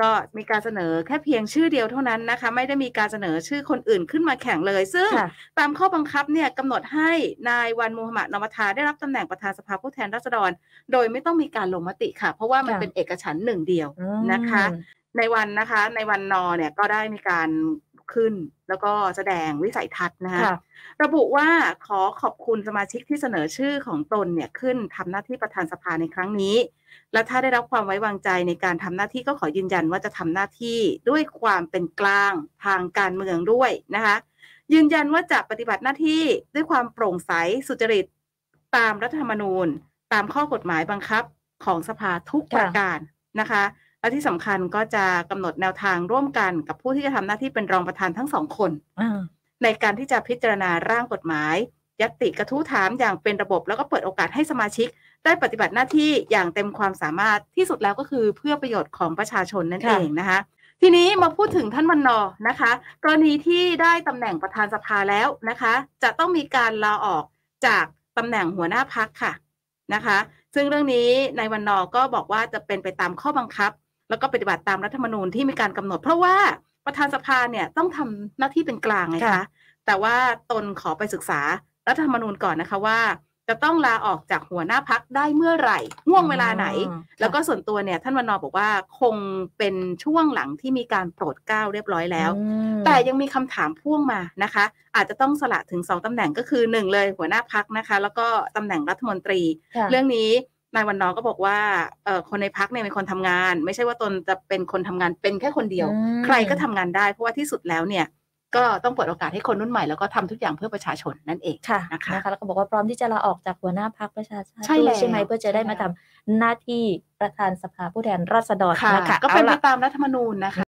ก็มีการเสนอแค่เพียงชื่อเดียวเท่านั้นนะคะ ไม่ได้มีการเสนอชื่อคนอื่นขึ้นมาแข่งเลย ซึ่งตามข้อบังคับเนี่ยกำหนดให้ นายวันมูฮัมหมัดนอมทาได้รับตำแหน่งประธานสภาผู้แทนราษฎรโดยไม่ต้องมีการลงมติค่ะ เพราะว่ามันเป็นเอกฉันหนึ่งเดียวนะคะ ในวันนะคะ ในวันนอเนี่ยก็ได้มีการขึ้น แล้วก็แสดงวิสัยทัศน์นะคะ ระบุว่าขอขอบคุณสมาชิกที่เสนอชื่อของตนเนี่ยขึ้นทำหน้าที่ประธานสภาในครั้งนี้ และถ้าได้รับความไว้วางใจในการทำหน้าที่ก็ขอยืนยันว่าจะทำหน้าที่ด้วยความเป็นกลางทางการเมืองด้วยนะคะ ยืนยันว่าจะปฏิบัติหน้าที่ด้วยความโปร่งใสสุจริตตามรัฐธรรมนูญ ตามข้อกฎหมายบังคับของสภาทุกประการนะคะและที่สำคัญก็จะกำหนดแนวทางร่วมกันกับผู้ที่จะทำหน้าที่เป็นรองประธานทั้งสองคน ในการที่จะพิจารณาร่างกฎหมายยติกระทู้ถามอย่างเป็นระบบแล้วก็เปิดโอกาสให้สมาชิก ได้ปฏิบัติหน้าที่อย่างเต็มความสามารถที่สุดแล้วก็คือเพื่อประโยชน์ของประชาชนนั่นเองนะคะ ทีนี้มาพูดถึงท่านวันนอนะคะ กรณีที่ได้ตำแหน่งประธานสภาแล้วนะคะ จะต้องมีการลาออกจากตำแหน่งหัวหน้าพักค่ะนะคะ ซึ่งเรื่องนี้ในวันนอก็บอกว่าจะเป็นไปตามข้อบังคับแล้วก็ปฏิบัติตามรัฐธรรมนูญที่มีการกำหนด เพราะว่าประธานสภาเนี่ยต้องทำหน้าที่เป็นกลางไงคะ แต่ว่าตนขอไปศึกษารัฐธรรมนูญก่อนนะคะว่า จะต้องลาออกจากหัวหน้าพักได้เมื่อไหร่ห่วงเวลาไหน แล้วก็ส่วนตัวเนี่ยท่านวันนอบอกว่าคงเป็นช่วงหลังที่มีการโปรดเกล้าเรียบร้อยแล้ว แต่ยังมีคำถามพ่วงมานะคะ อาจจะต้องสละถึงสองตำแหน่งก็คือหนึ่งเลยหัวหน้าพักนะคะ แล้วก็ตำแหน่งรัฐมนตรี เรื่องนี้นายวันนอก็บอกว่าเออคนในพักเนี่ยเป็นคนทำงาน ไม่ใช่ว่าตนจะเป็นคนทำงานเป็นแค่คนเดียว ใครก็ทำงานได้เพราะว่าที่สุดแล้วเนี่ย ก็ต้องเปิดโอกาสให้คนรุ่นใหม่แล้วก็ทำทุกอย่างเพื่อประชาชนนั่นเองค่ะนะคะนะคะแล้วก็บอกว่าพร้อมที่จะลาออกจากหัวหน้าพักประชาชนใช่ใช่ไหมเพื่อจะได้มาทำหน้าที่ประธานสภาผู้แทนราษฎรนะคะก็เป็นไปตามรัฐธรรมนูญนะคะ